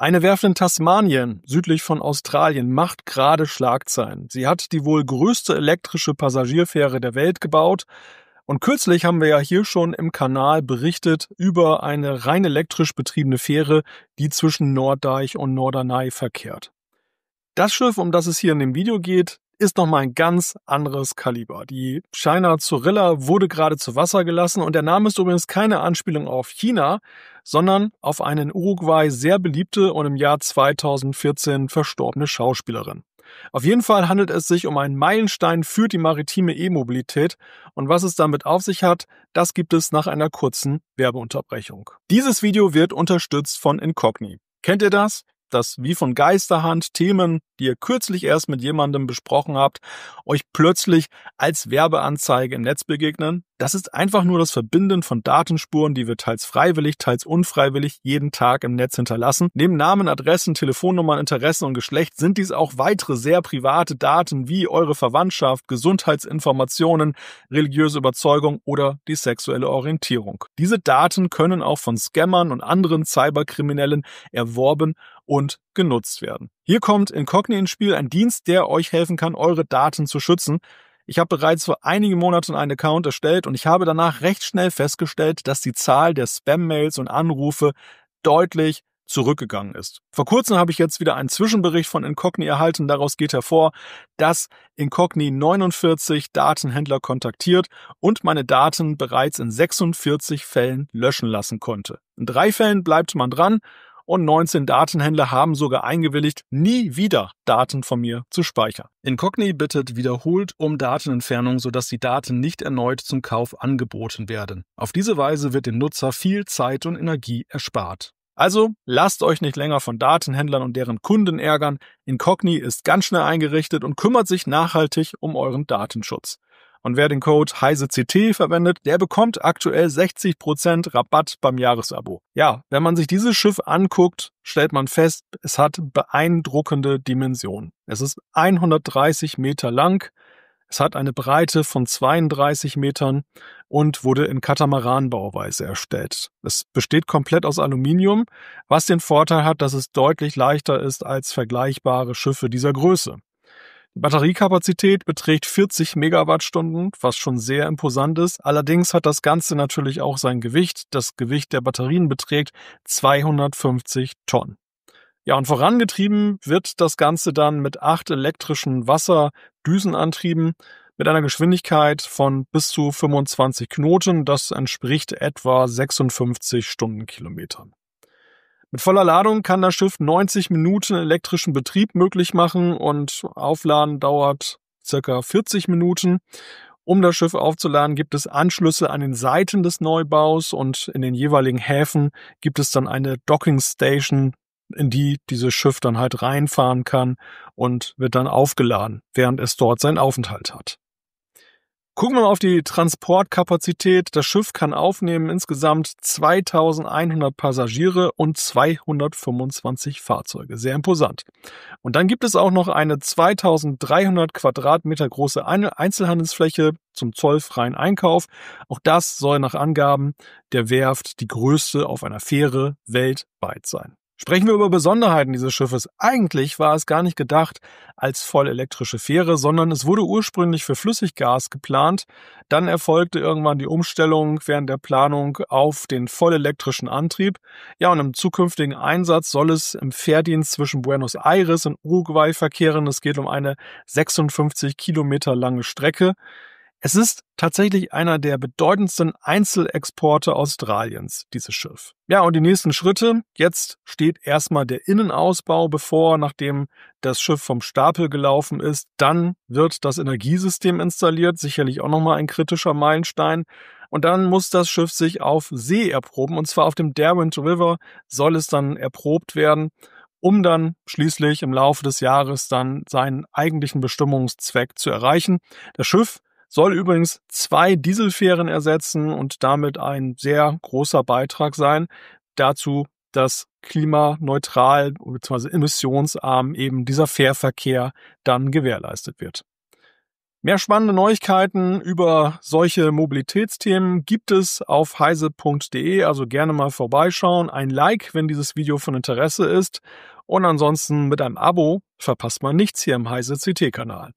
Eine Werft in Tasmanien, südlich von Australien, macht gerade Schlagzeilen. Sie hat die wohl größte elektrische Passagierfähre der Welt gebaut. Und kürzlich haben wir ja hier schon im Kanal berichtet über eine rein elektrisch betriebene Fähre, die zwischen Norddeich und Norderney verkehrt. Das Schiff, um das es hier in dem Video geht, ist nochmal ein ganz anderes Kaliber. Die China Zorilla wurde gerade zu Wasser gelassen und der Name ist übrigens keine Anspielung auf China, sondern auf eine in Uruguay sehr beliebte und im Jahr 2014 verstorbene Schauspielerin. Auf jeden Fall handelt es sich um einen Meilenstein für die maritime E-Mobilität und was es damit auf sich hat, das gibt es nach einer kurzen Werbeunterbrechung. Dieses Video wird unterstützt von Incogni. Kennt ihr das? Dass wie von Geisterhand Themen die ihr kürzlich erst mit jemandem besprochen habt, euch plötzlich als Werbeanzeige im Netz begegnen. Das ist einfach nur das Verbinden von Datenspuren, die wir teils freiwillig, teils unfreiwillig jeden Tag im Netz hinterlassen. Neben Namen, Adressen, Telefonnummern, Interessen und Geschlecht sind dies auch weitere sehr private Daten wie eure Verwandtschaft, Gesundheitsinformationen, religiöse Überzeugung oder die sexuelle Orientierung. Diese Daten können auch von Scammern und anderen Cyberkriminellen erworben und genutzt werden. Hier kommt Incogni ins Spiel, ein Dienst, der euch helfen kann, eure Daten zu schützen. Ich habe bereits vor einigen Monaten einen Account erstellt und ich habe danach recht schnell festgestellt, dass die Zahl der Spam-Mails und Anrufe deutlich zurückgegangen ist. Vor kurzem habe ich jetzt wieder einen Zwischenbericht von Incogni erhalten. Daraus geht hervor, dass Incogni 49 Datenhändler kontaktiert und meine Daten bereits in 46 Fällen löschen lassen konnte. In drei Fällen bleibt man dran und 19 Datenhändler haben sogar eingewilligt, nie wieder Daten von mir zu speichern. Incogni bittet wiederholt um Datenentfernung, sodass die Daten nicht erneut zum Kauf angeboten werden. Auf diese Weise wird dem Nutzer viel Zeit und Energie erspart. Also lasst euch nicht länger von Datenhändlern und deren Kunden ärgern. Incogni ist ganz schnell eingerichtet und kümmert sich nachhaltig um euren Datenschutz. Und wer den Code HeiseCT verwendet, der bekommt aktuell 60% Rabatt beim Jahresabo. Ja, wenn man sich dieses Schiff anguckt, stellt man fest, es hat beeindruckende Dimensionen. Es ist 130 Meter lang, es hat eine Breite von 32 Metern und wurde in Katamaranbauweise erstellt. Es besteht komplett aus Aluminium, was den Vorteil hat, dass es deutlich leichter ist als vergleichbare Schiffe dieser Größe. Batteriekapazität beträgt 40 Megawattstunden, was schon sehr imposant ist. Allerdings hat das Ganze natürlich auch sein Gewicht. Das Gewicht der Batterien beträgt 250 Tonnen. Ja, und vorangetrieben wird das Ganze dann mit acht elektrischen Wasserdüsenantrieben mit einer Geschwindigkeit von bis zu 25 Knoten. Das entspricht etwa 56 Stundenkilometern. Mit voller Ladung kann das Schiff 90 Minuten elektrischen Betrieb möglich machen und Aufladen dauert circa 40 Minuten. Um das Schiff aufzuladen, gibt es Anschlüsse an den Seiten des Neubaus und in den jeweiligen Häfen gibt es dann eine Docking Station, in die dieses Schiff dann halt reinfahren kann und wird dann aufgeladen, während es dort seinen Aufenthalt hat. Gucken wir mal auf die Transportkapazität. Das Schiff kann aufnehmen insgesamt 2100 Passagiere und 225 Fahrzeuge. Sehr imposant. Und dann gibt es auch noch eine 2300 Quadratmeter große Einzelhandelsfläche zum zollfreien Einkauf. Auch das soll nach Angaben der Werft die größte auf einer Fähre weltweit sein. Sprechen wir über Besonderheiten dieses Schiffes. Eigentlich war es gar nicht gedacht als vollelektrische Fähre, sondern es wurde ursprünglich für Flüssiggas geplant. Dann erfolgte irgendwann die Umstellung während der Planung auf den vollelektrischen Antrieb. Ja, und im zukünftigen Einsatz soll es im Fährdienst zwischen Buenos Aires und Uruguay verkehren. Es geht um eine 56 Kilometer lange Strecke. Es ist tatsächlich einer der bedeutendsten Einzelexporte Australiens, dieses Schiff. Ja, und die nächsten Schritte. Jetzt steht erstmal der Innenausbau bevor, nachdem das Schiff vom Stapel gelaufen ist. Dann wird das Energiesystem installiert, sicherlich auch nochmal ein kritischer Meilenstein. Und dann muss das Schiff sich auf See erproben, und zwar auf dem Derwent River soll es dann erprobt werden um dann schließlich im Laufe des Jahres dann seinen eigentlichen Bestimmungszweck zu erreichen. Das Schiff soll übrigens zwei Dieselfähren ersetzen und damit ein sehr großer Beitrag sein dazu, dass klimaneutral bzw. emissionsarm eben dieser Fährverkehr dann gewährleistet wird. Mehr spannende Neuigkeiten über solche Mobilitätsthemen gibt es auf heise.de, also gerne mal vorbeischauen. Ein Like, wenn dieses Video von Interesse ist. Und ansonsten mit einem Abo verpasst man nichts hier im Heise CT-Kanal.